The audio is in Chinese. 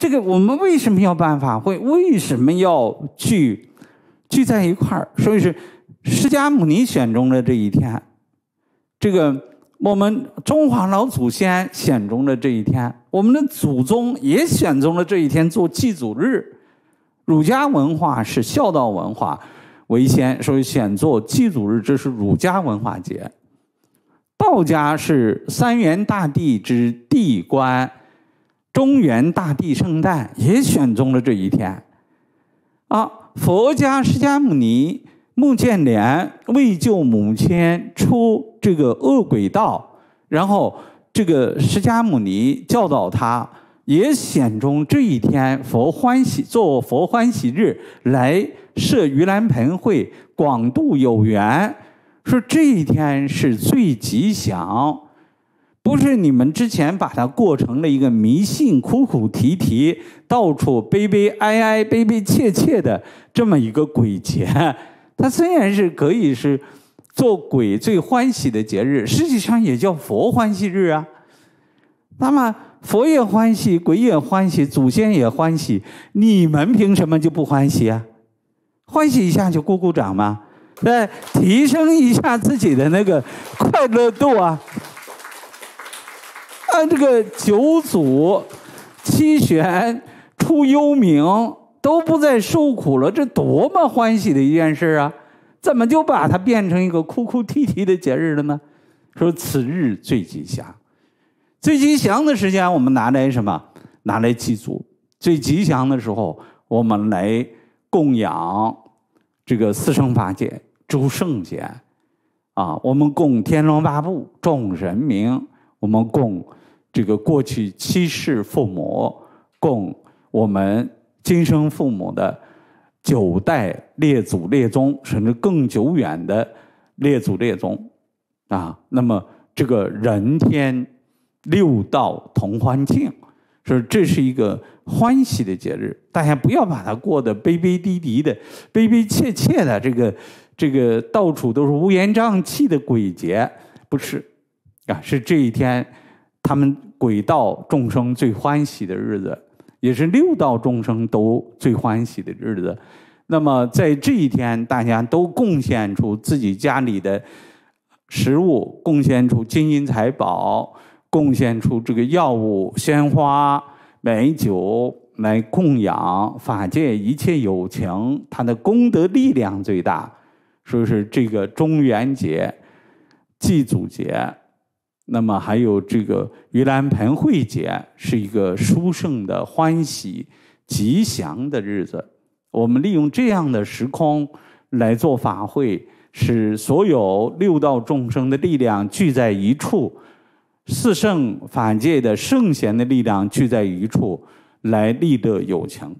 这个我们为什么要办法会？为什么要聚聚在一块儿？所以是释迦牟尼选中的这一天，这个我们中华老祖先选中的这一天，我们的祖宗也选中了这一天做祭祖日。儒家文化是孝道文化为先，所以选做祭祖日，这是儒家文化节。道家是三元大帝之帝官。中原大地圣诞也选中了这一天，啊，佛家释迦牟尼穆建莲为救母亲出这个恶鬼道，然后这个释迦牟尼教导他，也选中这一天佛欢喜做佛欢喜日来设盂兰盆会广度有缘，说这一天是最吉祥。不是你们之前把它过成了一个迷信、哭哭啼啼、到处悲悲哀哀、悲悲切切的这么一个鬼节。它虽然是可以是做鬼最欢喜的节日，实际上也叫佛欢喜日啊。那么佛也欢喜，鬼也欢喜，祖先也欢喜，你们凭什么就不欢喜啊？欢喜一下就鼓鼓掌吗？对，提升一下自己的那个快乐度啊。按这个九祖七玄出幽冥，都不再受苦了，这多么欢喜的一件事啊！怎么就把它变成一个哭哭啼啼的节日了呢？说此日最吉祥，最吉祥的时间我们拿来什么？拿来祭祖。最吉祥的时候，我们来供养这个四生法界诸圣贤啊！我们供天龙八部众神明，我们供。这个过去七世父母，供我们今生父母的九代列祖列宗，甚至更久远的列祖列宗啊。那么这个人天六道同欢庆，说这是一个欢喜的节日，大家不要把它过得悲悲啼啼的、悲悲切切的。这个这个到处都是乌烟瘴气的鬼节，不是啊？是这一天。他们鬼道众生最欢喜的日子，也是六道众生都最欢喜的日子。那么在这一天，大家都贡献出自己家里的食物，贡献出金银财宝，贡献出这个药物、鲜花、美酒来供养法界一切有情，它的功德力量最大。说是这个中元节、祭祖节。那么还有这个盂兰盆会节是一个殊胜的欢喜、吉祥的日子，我们利用这样的时空来做法会，使所有六道众生的力量聚在一处，四圣法界的圣贤的力量聚在一处，来立德有情。